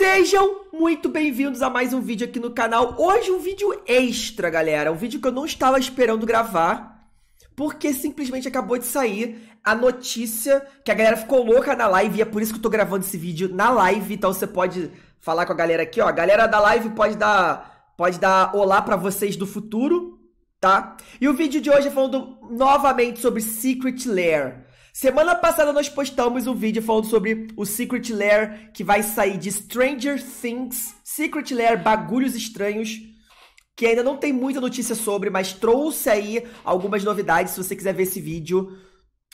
Sejam muito bem-vindos a mais um vídeo aqui no canal. Hoje um vídeo extra, galera. Um vídeo que eu não estava esperando gravar, porque simplesmente acabou de sair a notícia que a galera ficou louca na live e é por isso que eu tô gravando esse vídeo na live. Então você pode falar com a galera aqui, ó. A galera da live pode dar pode dar olá para vocês do futuro, tá? E o vídeo de hoje é falando novamente sobre Secret Lair. Semana passada nós postamos um vídeo falando sobre o Secret Lair que vai sair de Stranger Things, Secret Lair Bagulhos Estranhos, que ainda não tem muita notícia sobre, mas trouxe aí algumas novidades. Se você quiser ver esse vídeo,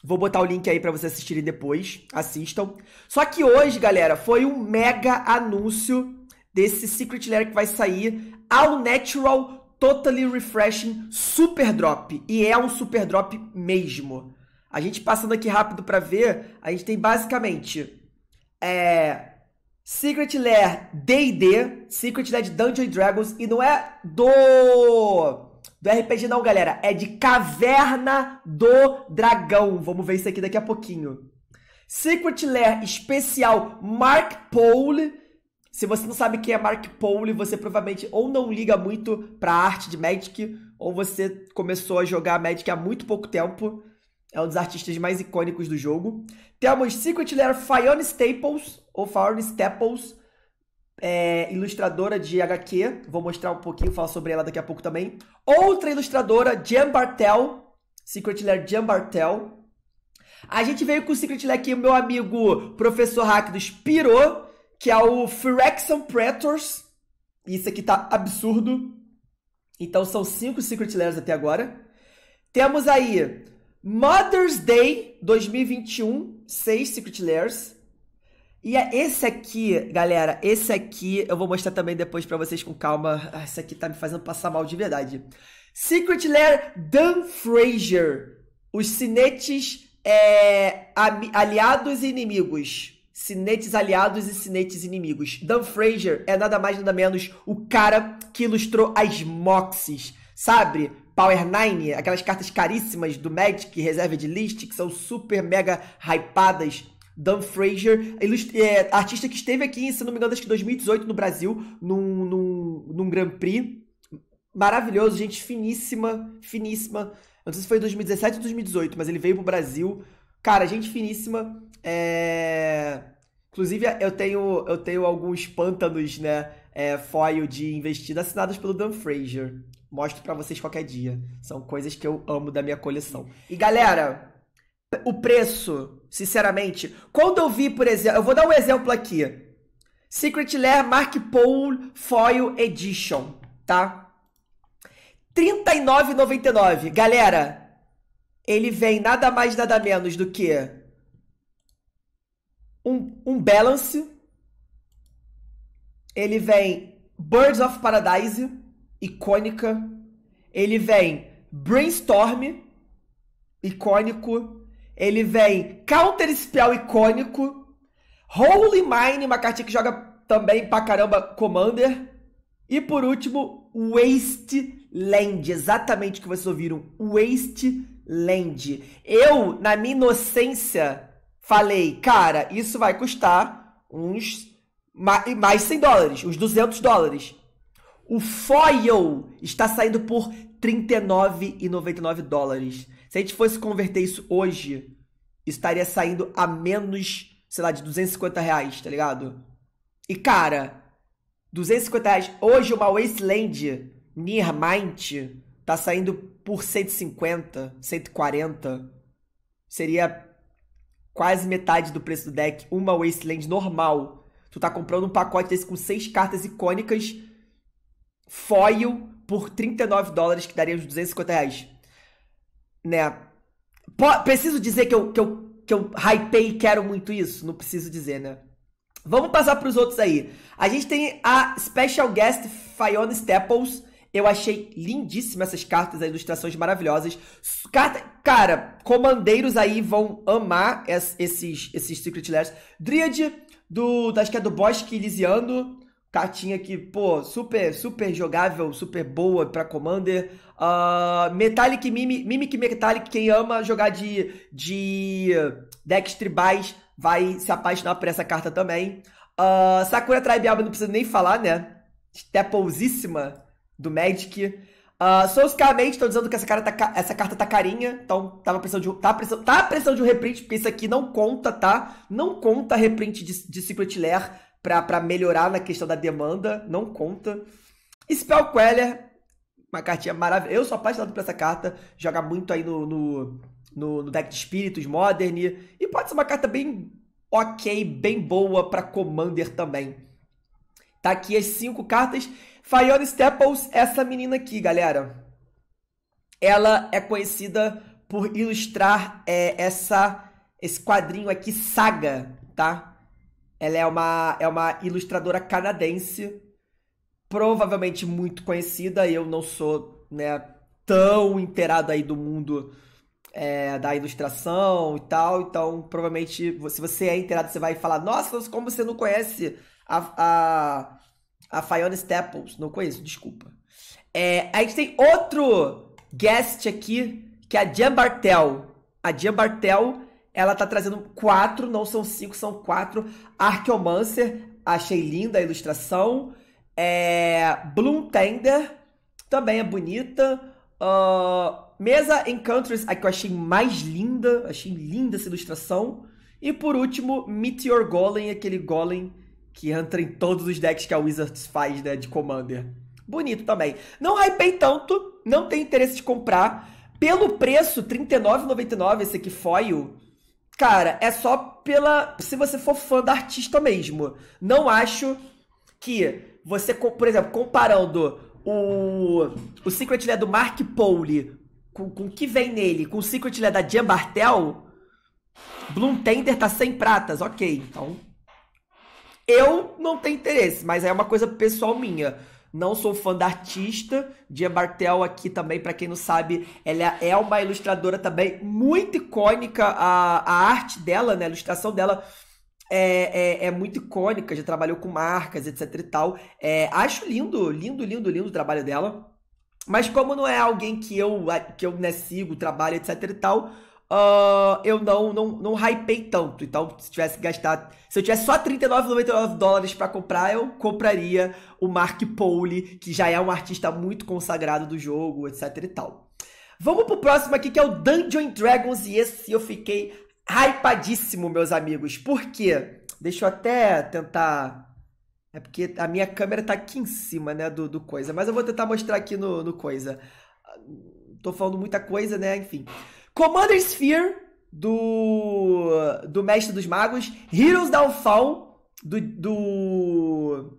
vou botar o link aí para vocês assistirem depois. Assistam. Só que hoje, galera, foi um mega anúncio desse Secret Lair que vai sair All natural, totally refreshing super drop e é um super drop mesmo. A gente passando aqui rápido para ver, a gente tem basicamente é, Secret Lair D&D, Secret Lair de Dungeons Dragons e não é do do RPG não, galera, é de Caverna do Dragão. Vamos ver isso aqui daqui a pouquinho. Secret Lair especial Mark Pole. Se você não sabe quem é Mark Pole, você provavelmente ou não liga muito pra arte de Magic, ou você começou a jogar Magic há muito pouco tempo é um dos artistas mais icônicos do jogo. Temos Secret Lair Fiona Staples, ou Fiona Staples, é, ilustradora de HQ. Vou mostrar um pouquinho, falar sobre ela daqui a pouco também. Outra ilustradora, Jan Bartel, Secret Lair Jan Bartel. A gente veio com o Secret Lair que o meu amigo professor Rakdos pirou, que é o Phyrexian Pretors. Isso aqui tá absurdo. Então são cinco Secret Lairs até agora. Temos aí Mother's Day 2021, 6 Secret Layers. E é esse aqui, galera, esse aqui eu vou mostrar também depois para vocês com calma. Ah, esse aqui tá me fazendo passar mal de verdade. Secret Lair Dan Fraser. Os cinetes é, aliados e inimigos. Cinetes aliados e cinetes inimigos. Dan Fraser é nada mais nada menos o cara que ilustrou as moxes Sabe? Power Nine, aquelas cartas caríssimas do Magic, reserva de list, que são super mega hypadas. Dan Fraser, é, artista que esteve aqui, se não me engano, acho que 2018 no Brasil, num, num, num Grand Prix. Maravilhoso, gente finíssima, finíssima. não sei se foi 2017 ou 2018, mas ele veio pro Brasil. Cara, gente finíssima. É... Inclusive, eu tenho, eu tenho alguns pântanos, né? É, foil de investida assinados pelo Dan Fraser. Mostro para vocês qualquer dia. São coisas que eu amo da minha coleção. E galera, o preço, sinceramente, quando eu vi, por exemplo, eu vou dar um exemplo aqui. Secret Lair Mark Paul Foil Edition, tá? 39,99. Galera, ele vem nada mais nada menos do que um, um balance. Ele vem Birds of Paradise icônica. Ele vem brainstorm, icônico. Ele vem counter spell icônico. Holy Mine, uma cartinha que joga também pra caramba Commander. E por último, Waste Land Exatamente o que vocês ouviram. Waste Land. Eu, na minha inocência, falei, cara, isso vai custar uns mais 100 dólares, uns 200 dólares. O foil está saindo por 39,99 dólares. Se a gente fosse converter isso hoje, estaria saindo a menos, sei lá, de 250 reais, tá ligado? E cara, 250 reais. Hoje uma Wasteland Near tá saindo por 150, 140. Seria quase metade do preço do deck. Uma Wasteland normal. Tu tá comprando um pacote desse com seis cartas icônicas foil por 39 dólares, que daria uns 250 reais. Né? preciso dizer que eu, que, eu, que eu hypei e quero muito isso? Não preciso dizer, né? Vamos passar para os outros aí. A gente tem a Special Guest Fiona Staples. Eu achei lindíssimas essas cartas, as ilustrações maravilhosas. Carta, cara, comandeiros aí vão amar es, esses, esses Secret Letters. Dryad, do, acho que é do Bosque Elisiano. Tatinha que, pô, super, super jogável, super boa pra Commander. Uh, Metallic, Mimic, Mimic Metallic, quem ama jogar de, de decks tribais vai se apaixonar por essa carta também. Uh, Sakura Tribeaba não precisa nem falar, né? Stepposíssima do Magic. Uh, Souscamente, estou dizendo que essa, cara tá, essa carta tá carinha, então tava precisando de, tá, precisando, tá precisando de um reprint, porque isso aqui não conta, tá? Não conta reprint de, de Secret Lair para melhorar na questão da demanda, não conta. Spellqueller, uma cartinha maravilhosa. Eu sou apaixonado por essa carta, joga muito aí no, no, no, no deck de espíritos, Modern. E pode ser uma carta bem ok, bem boa para Commander também. Tá aqui as cinco cartas. Fayone Staples, essa menina aqui, galera. Ela é conhecida por ilustrar é, essa esse quadrinho aqui, Saga, tá? Ela é uma, é uma ilustradora canadense, provavelmente muito conhecida. Eu não sou né, tão inteirado aí do mundo é, da ilustração e tal. Então, provavelmente, se você é inteirado, você vai falar: Nossa, como você não conhece a, a, a Fiona Staples? Não conheço, desculpa. É, a gente tem outro guest aqui, que é a Jan Bartel. A Jan Bartel ela tá trazendo quatro, não são cinco, são quatro. Archeomancer, achei linda a ilustração. É, Bloom Tender, também é bonita. Uh, Mesa Encounters, a que eu achei mais linda. Achei linda essa ilustração. E por último, Meteor Golem, aquele Golem que entra em todos os decks que a Wizards faz, né, de Commander. Bonito também. Não hypei tanto, não tenho interesse de comprar. Pelo preço, R$39,99 esse aqui foil, Cara, é só pela. Se você for fã da artista mesmo. Não acho que você, por exemplo, comparando o, o Secret Lair do Mark Pole com, com o que vem nele, com o Secret Lair da Jean Bartel, Bloom Tender tá sem pratas, ok. Então. Eu não tenho interesse, mas é uma coisa pessoal minha. Não sou fã da artista. Dia Bartel aqui também, para quem não sabe, ela é, é uma ilustradora também muito icônica. A, a arte dela, né, a ilustração dela é, é, é, muito icônica. Já trabalhou com marcas, etc e tal. É, acho lindo, lindo, lindo, lindo o trabalho dela. Mas como não é alguém que eu, que eu né, sigo, trabalho, etc e tal uh, eu não, não, não hypei tanto. Então, se tivesse gastado. Se eu tivesse só 39,99 dólares para comprar, eu compraria o Mark Pole, que já é um artista muito consagrado do jogo, etc e tal. Vamos pro próximo aqui, que é o Dungeon Dragons, e esse eu fiquei hypadíssimo, meus amigos. Por quê? Deixa eu até tentar. É porque a minha câmera tá aqui em cima, né, do, do coisa. Mas eu vou tentar mostrar aqui no, no coisa. Ah, tô falando muita coisa, né? Enfim. Commander Sphere, do, do Mestre dos Magos, Heroes Downfall, do, do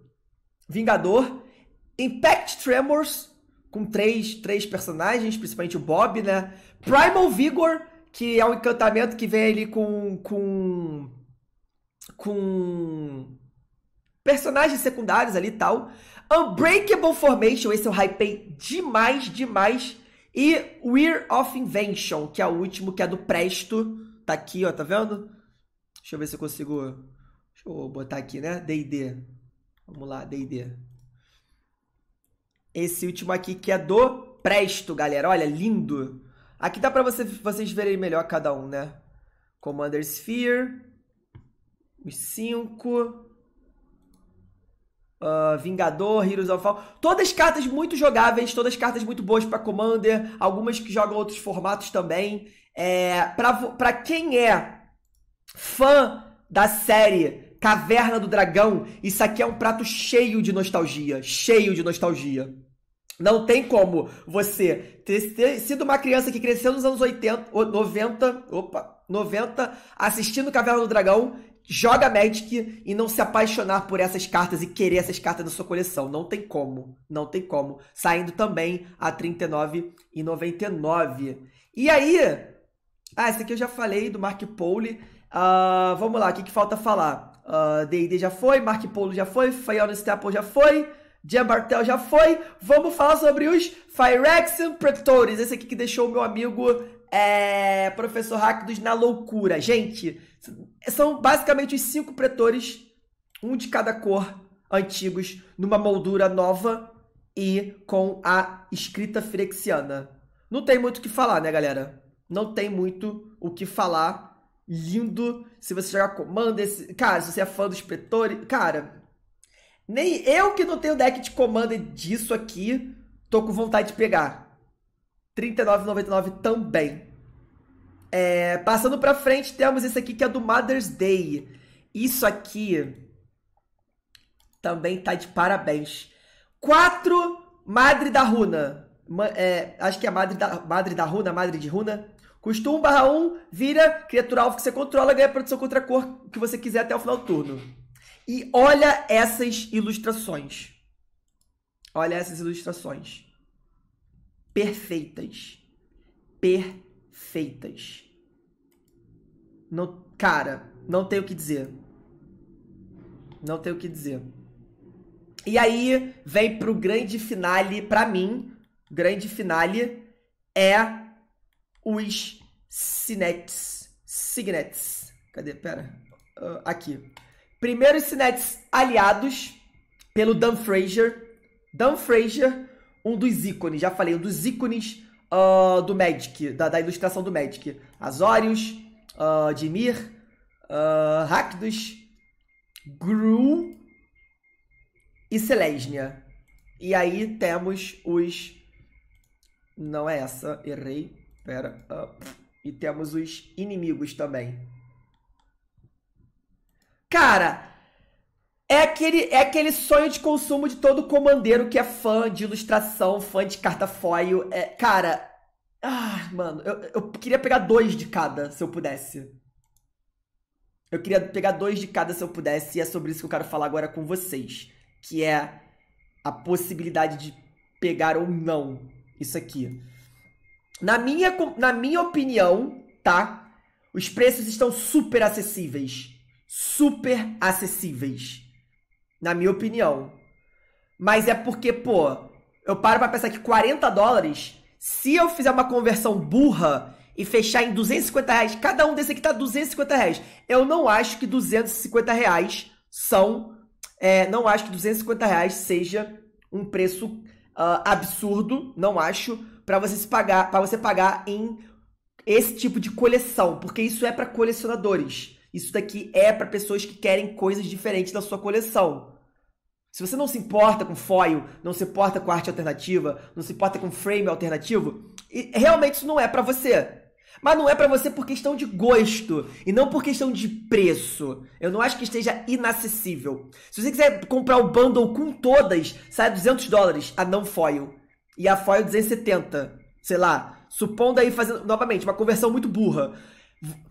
Vingador, Impact Tremors, com três, três personagens, principalmente o Bob, né? Primal Vigor, que é um encantamento que vem ali com. com. com. personagens secundários ali e tal. Unbreakable Formation, esse eu hypei demais, demais. E We're of Invention, que é o último, que é do Presto. Tá aqui, ó, tá vendo? Deixa eu ver se eu consigo. Deixa eu botar aqui, né? DD. Vamos lá, DD. Esse último aqui que é do Presto, galera. Olha, lindo. Aqui dá pra você, vocês verem melhor cada um, né? Commander Sphere. Os cinco. Uh, Vingador, Heroes of Fall. Todas cartas muito jogáveis, todas cartas muito boas para Commander, algumas que jogam outros formatos também. É, para quem é fã da série Caverna do Dragão, isso aqui é um prato cheio de nostalgia, cheio de nostalgia. Não tem como você ter, ter sido uma criança que cresceu nos anos 80, 90, opa, 90, assistindo Caverna do Dragão joga Magic e não se apaixonar por essas cartas e querer essas cartas na sua coleção. Não tem como, não tem como. Saindo também a R$39,99. E aí, ah, esse aqui eu já falei do Mark Pole. Uh, ah, vamos lá, o que, que falta falar? D&D ah, já foi, Mark Polo já foi, Fiona Staple já foi, Jean Bartel já foi. Vamos falar sobre os Phyrexian Protectores. Esse aqui que deixou o meu amigo é, Professor Ráquidos na Loucura. Gente, são basicamente os cinco pretores, um de cada cor, antigos, numa moldura nova e com a escrita firexiana. Não tem muito o que falar, né, galera? Não tem muito o que falar. Lindo. Se você jogar comando, esse... cara, se você é fã dos pretores. Cara, nem eu que não tenho deck de comando disso aqui, tô com vontade de pegar. 39,99 também. É, passando para frente, temos esse aqui que é do Mother's Day. Isso aqui também tá de parabéns. Quatro Madre da Runa. É, acho que é Madre da, Madre da Runa, Madre de Runa. Custa 1 barra 1, vira criatura alvo que você controla, ganha proteção contra a cor que você quiser até o final do turno. E olha essas ilustrações. Olha essas ilustrações perfeitas. Perfeitas. Não, cara, não tenho o que dizer. Não tenho o que dizer. E aí vem pro grande finale, para mim, grande finale é os Sinets. Signets. Cadê? Pera. Uh, aqui. Primeiros Sinets aliados pelo Dan Fraser. Dan Fraser um dos ícones, já falei, um dos ícones uh, do Magic, da, da, ilustração do Magic. Azorius, uh, ah, Dimir, uh, ah, Rakdos, Gru e Selesnia. E aí temos os. Não é essa, errei. Pera. Uh, e temos os inimigos também. Cara, é aquele, é aquele sonho de consumo de todo comandeiro que é fã de ilustração, fã de cartafoil. É, cara, ah, mano, eu, eu queria pegar dois de cada, se eu pudesse. Eu queria pegar dois de cada se eu pudesse, e é sobre isso que eu quero falar agora com vocês. Que é a possibilidade de pegar ou não isso aqui. Na minha, na minha opinião, tá? Os preços estão super acessíveis. Super acessíveis na minha opinião. Mas é porque, pô, eu paro pra pensar que 40 dólares, se eu fizer uma conversão burra e fechar em 250 reais, cada um desse aqui tá 250 reais. Eu não acho que 250 reais são. É, não acho que 250 reais seja um preço uh, absurdo, não acho, para você se pagar, para você pagar em esse tipo de coleção, porque isso é para colecionadores. Isso daqui é para pessoas que querem coisas diferentes da sua coleção. Se você não se importa com foil, não se importa com arte alternativa, não se importa com frame alternativo, realmente isso não é para você. Mas não é para você por questão de gosto e não por questão de preço. Eu não acho que esteja inacessível. Se você quiser comprar o bundle com todas, sai 200 dólares a não foil e a foil 270, sei lá. Supondo aí fazendo novamente uma conversão muito burra.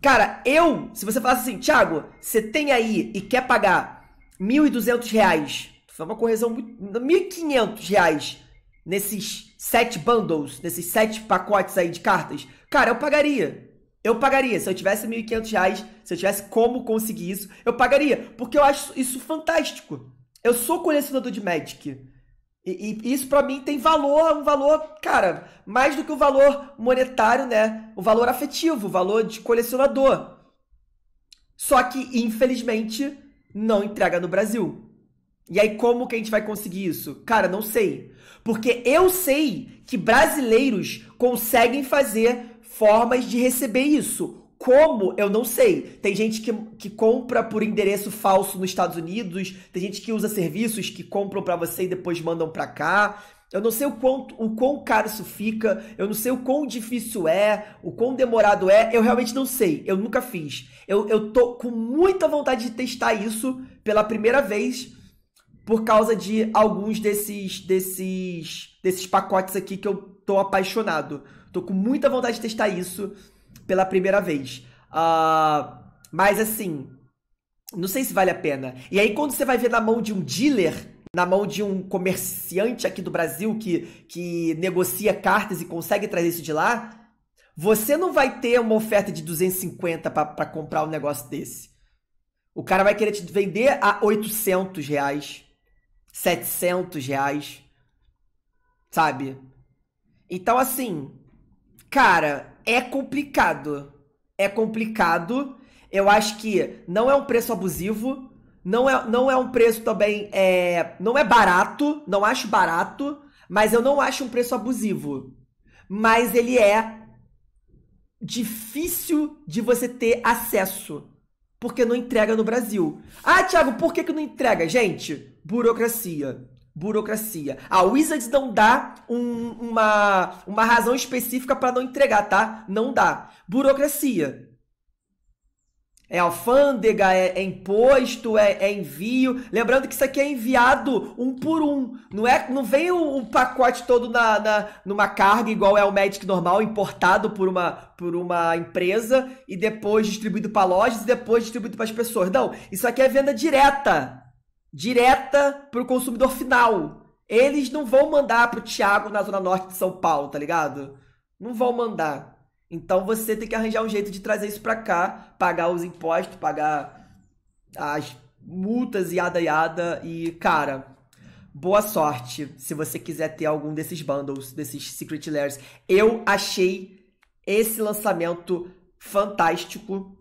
Cara, eu, se você falasse assim, Thiago, você tem aí e quer pagar R$ 1.200, foi uma correção muito. R$ reais nesses sete bundles, nesses sete pacotes aí de cartas, cara, eu pagaria. Eu pagaria. Se eu tivesse R$ reais, se eu tivesse como conseguir isso, eu pagaria. Porque eu acho isso fantástico. Eu sou colecionador de Magic. E, e isso para mim tem valor, um valor, cara, mais do que o valor monetário, né? O valor afetivo, o valor de colecionador. Só que, infelizmente, não entrega no Brasil. E aí, como que a gente vai conseguir isso? Cara, não sei. Porque eu sei que brasileiros conseguem fazer formas de receber isso. Como? Eu não sei. Tem gente que, que compra por endereço falso nos Estados Unidos, tem gente que usa serviços que compram para você e depois mandam para cá. Eu não sei o, quanto, o quão caro isso fica, eu não sei o quão difícil é, o quão demorado é, eu realmente não sei, eu nunca fiz. Eu, eu tô com muita vontade de testar isso pela primeira vez por causa de alguns desses, desses, desses pacotes aqui que eu tô apaixonado. Tô com muita vontade de testar isso pela primeira vez. Uh, mas assim, não sei se vale a pena. E aí, quando você vai ver na mão de um dealer, na mão de um comerciante aqui do Brasil que, que negocia cartas e consegue trazer isso de lá, você não vai ter uma oferta de 250 para comprar um negócio desse. O cara vai querer te vender a 800 reais, 700 reais, sabe? Então, assim, cara, é complicado. É complicado. Eu acho que não é um preço abusivo. Não é, não é um preço também. É, não é barato. Não acho barato. Mas eu não acho um preço abusivo. Mas ele é difícil de você ter acesso. Porque não entrega no Brasil. Ah, Thiago, por que, que não entrega? Gente, burocracia burocracia. A Wizards não dá um, uma, uma razão específica para não entregar, tá? Não dá. Burocracia. É alfândega, é, é imposto, é, é, envio. Lembrando que isso aqui é enviado um por um. Não é, não vem o, pacote todo na, na, numa carga igual é o Magic normal, importado por uma, por uma empresa e depois distribuído para lojas e depois distribuído para as pessoas. Não, isso aqui é venda direta direta para o consumidor final. Eles não vão mandar para o Thiago na Zona Norte de São Paulo, tá ligado? Não vão mandar. Então você tem que arranjar um jeito de trazer isso para cá, pagar os impostos, pagar as multas e yada yada. E, cara, boa sorte se você quiser ter algum desses bundles, desses Secret Layers. Eu achei esse lançamento fantástico.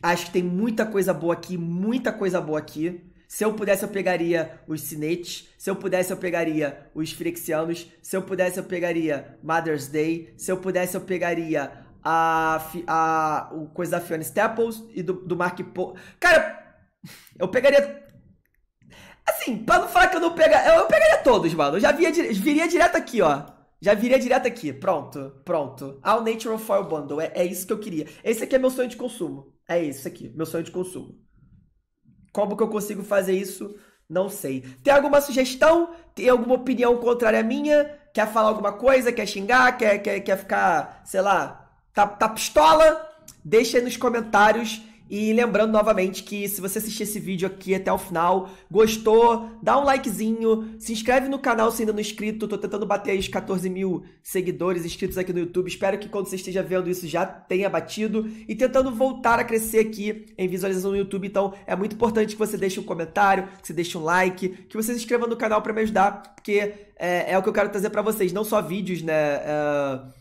Acho que tem muita coisa boa aqui, muita coisa boa aqui. Se eu pudesse, eu pegaria os Cinetes. Se eu pudesse, eu pegaria os Frexianos, Se eu pudesse, eu pegaria Mother's Day. Se eu pudesse, eu pegaria a, a, o coisa da Fiona Staples e do, do Mark Poe. Cara, eu pegaria. Assim, pra não falar que eu não pegaria. Eu, eu pegaria todos, mano. Eu já via, viria direto aqui, ó. Já viria direto aqui. Pronto, pronto. All Natural Foil Bundle. É, é isso que eu queria. Esse aqui é meu sonho de consumo. É isso aqui, meu sonho de consumo. Como que eu consigo fazer isso? Não sei. Tem alguma sugestão? Tem alguma opinião contrária à minha? Quer falar alguma coisa? Quer xingar? Quer, quer, quer ficar, sei lá, tá, tá pistola? Deixa aí nos comentários e lembrando novamente que se você assistir esse vídeo aqui até o final, gostou, dá um likezinho, se inscreve no canal se ainda não é inscrito. Tô tentando bater os 14 mil seguidores inscritos aqui no YouTube. Espero que quando você esteja vendo isso já tenha batido. E tentando voltar a crescer aqui em visualização no YouTube. Então é muito importante que você deixe um comentário, que você deixe um like, que você se inscreva no canal para me ajudar, porque é, é, o que eu quero trazer para vocês. Não só vídeos, né? É,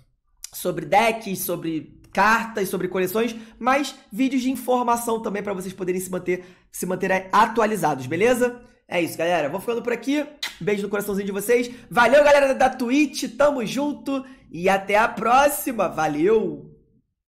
sobre decks, sobre cartas sobre coleções, mas vídeos de informação também para vocês poderem se manter, se manter atualizados, beleza? É isso, galera. Vou ficando por aqui. Beijo no coraçãozinho de vocês. Valeu, galera da Twitch. Tamo junto e até a próxima. Valeu!